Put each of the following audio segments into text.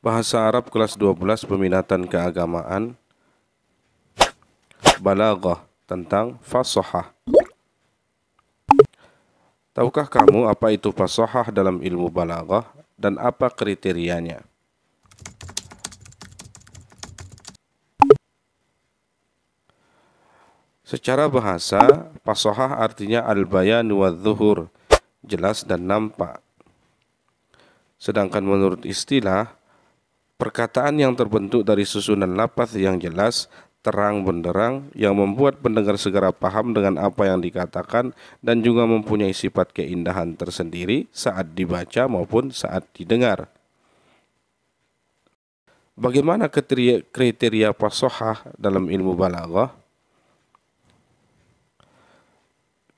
Bahasa Arab kelas 12 peminatan keagamaan Balaghah tentang fasohah. Tahukah kamu apa itu fasohah dalam ilmu balaghah dan apa kriterianya? Secara bahasa, fasohah artinya al-bayan wa zuhur, jelas dan nampak. Sedangkan menurut istilah, Perkataan yang terbentuk dari susunan lapas yang jelas, terang benderang, yang membuat pendengar segera paham dengan apa yang dikatakan dan juga mempunyai sifat keindahan tersendiri saat dibaca maupun saat didengar. Bagaimana kriteria pasohah dalam ilmu balaghah?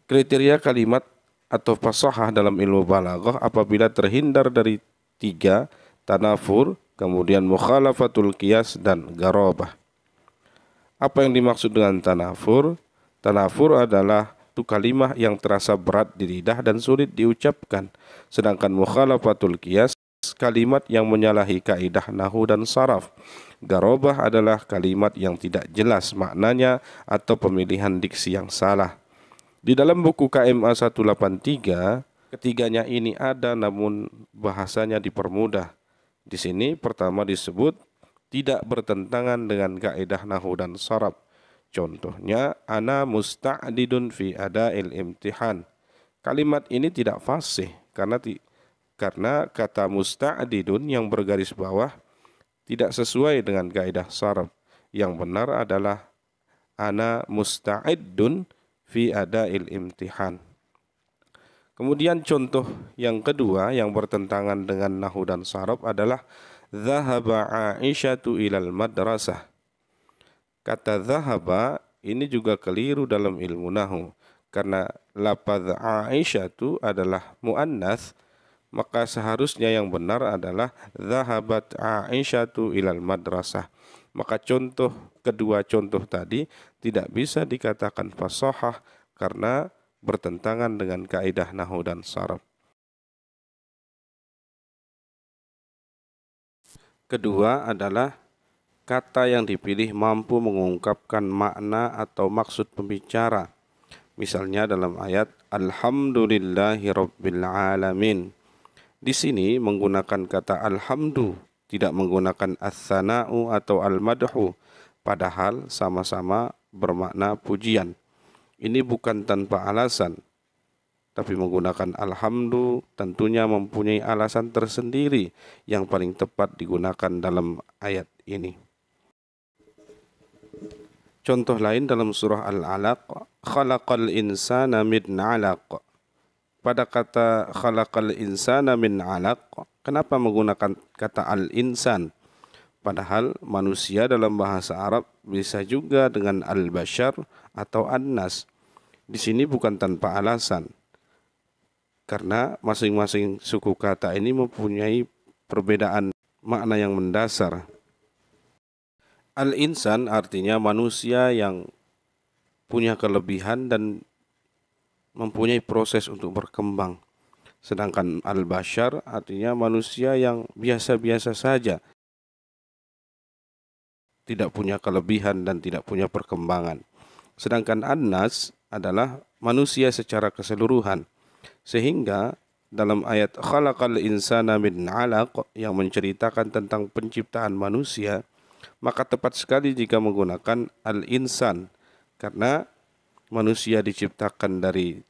Kriteria kalimat atau pasohah dalam ilmu balaghah apabila terhindar dari tiga tanafur, kemudian mukhalafatul kias dan garobah. Apa yang dimaksud dengan tanafur? Tanafur adalah tukalimah kalimah yang terasa berat di lidah dan sulit diucapkan. Sedangkan mukhalafatul kias kalimat yang menyalahi kaidah nahu dan saraf. Garobah adalah kalimat yang tidak jelas maknanya atau pemilihan diksi yang salah. Di dalam buku KMA 183, ketiganya ini ada namun bahasanya dipermudah. Di sini pertama disebut tidak bertentangan dengan kaidah nahu dan sarab. Contohnya, ana musta'didun fi ada'il imtihan. Kalimat ini tidak fasih karena ti, karena kata musta'didun yang bergaris bawah tidak sesuai dengan kaidah sarab. Yang benar adalah ana musta'adidun fi ada'il imtihan. Kemudian contoh yang kedua yang bertentangan dengan nahu dan sarab adalah Zahaba Aisyatu ilal madrasah. Kata zahaba ini juga keliru dalam ilmu nahu karena lapaz Aisyatu adalah muannas maka seharusnya yang benar adalah zahabat Aisyatu ilal madrasah. Maka contoh kedua contoh tadi tidak bisa dikatakan fasohah karena bertentangan dengan kaidah nahu dan sarap. Kedua adalah kata yang dipilih mampu mengungkapkan makna atau maksud pembicara. Misalnya dalam ayat Rabbil alamin. Di sini menggunakan kata alhamdu, tidak menggunakan as atau al-madhu, padahal sama-sama bermakna pujian. Ini bukan tanpa alasan, tapi menggunakan alhamdulillah tentunya mempunyai alasan tersendiri yang paling tepat digunakan dalam ayat ini. Contoh lain dalam surah Al-Alaq, khalaqal insana min 'alaq. Pada kata khalaqal insana min 'alaq, kenapa menggunakan kata al-insan? Padahal manusia dalam bahasa Arab bisa juga dengan al-bashar atau an-nas. Di sini bukan tanpa alasan. Karena masing-masing suku kata ini mempunyai perbedaan makna yang mendasar. Al-insan artinya manusia yang punya kelebihan dan mempunyai proses untuk berkembang. Sedangkan al-bashar artinya manusia yang biasa-biasa saja tidak punya kelebihan dan tidak punya perkembangan. Sedangkan Anas adalah manusia secara keseluruhan. Sehingga dalam ayat khalaqal insana min 'alaq yang menceritakan tentang penciptaan manusia, maka tepat sekali jika menggunakan al-insan karena manusia diciptakan dari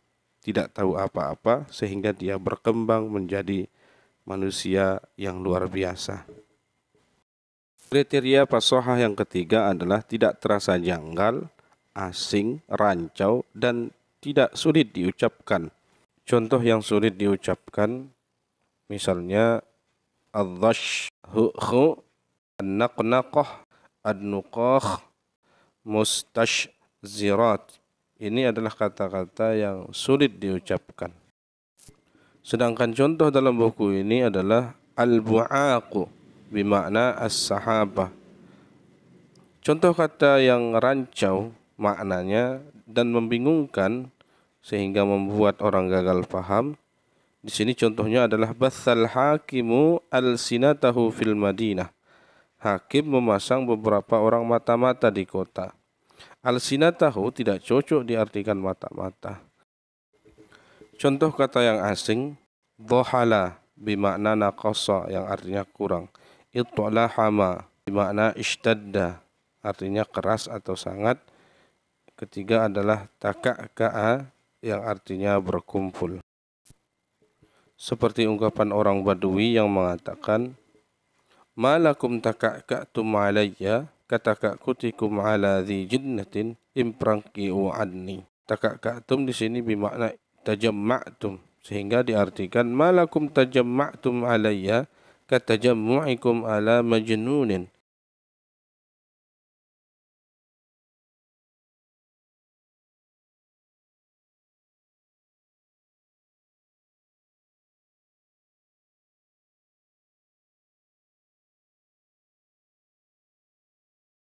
tidak tahu apa-apa sehingga dia berkembang menjadi manusia yang luar biasa. Kriteria pasohah yang ketiga adalah tidak terasa janggal, asing, rancau, dan tidak sulit diucapkan. Contoh yang sulit diucapkan, misalnya al-dhash, hu-hu, naqnaqah an-nuqah, zirat. Ini adalah kata-kata yang sulit diucapkan. Sedangkan contoh dalam buku ini adalah al-bu'aqu bimakna as-sahabah. Contoh kata yang rancau maknanya dan membingungkan sehingga membuat orang gagal paham. Di sini contohnya adalah bathal hakimu al-sinatahu fil Madinah. Hakim memasang beberapa orang mata-mata di kota. Al-sinatahu tidak cocok diartikan mata-mata. Contoh kata yang asing, dohala bimakna nakosa yang artinya kurang hama makna ishtadda artinya keras atau sangat ketiga adalah taka'ka'a yang artinya berkumpul seperti ungkapan orang Badui yang mengatakan malakum taka'ka'tum alayya kataka'kutikum ala dhi jinnatin imprangki'u takakka taka'ka'tum di sini bermakna tajamma'tum sehingga diartikan malakum tajamma'tum alayya Kata katajammu'ikum ala majnunin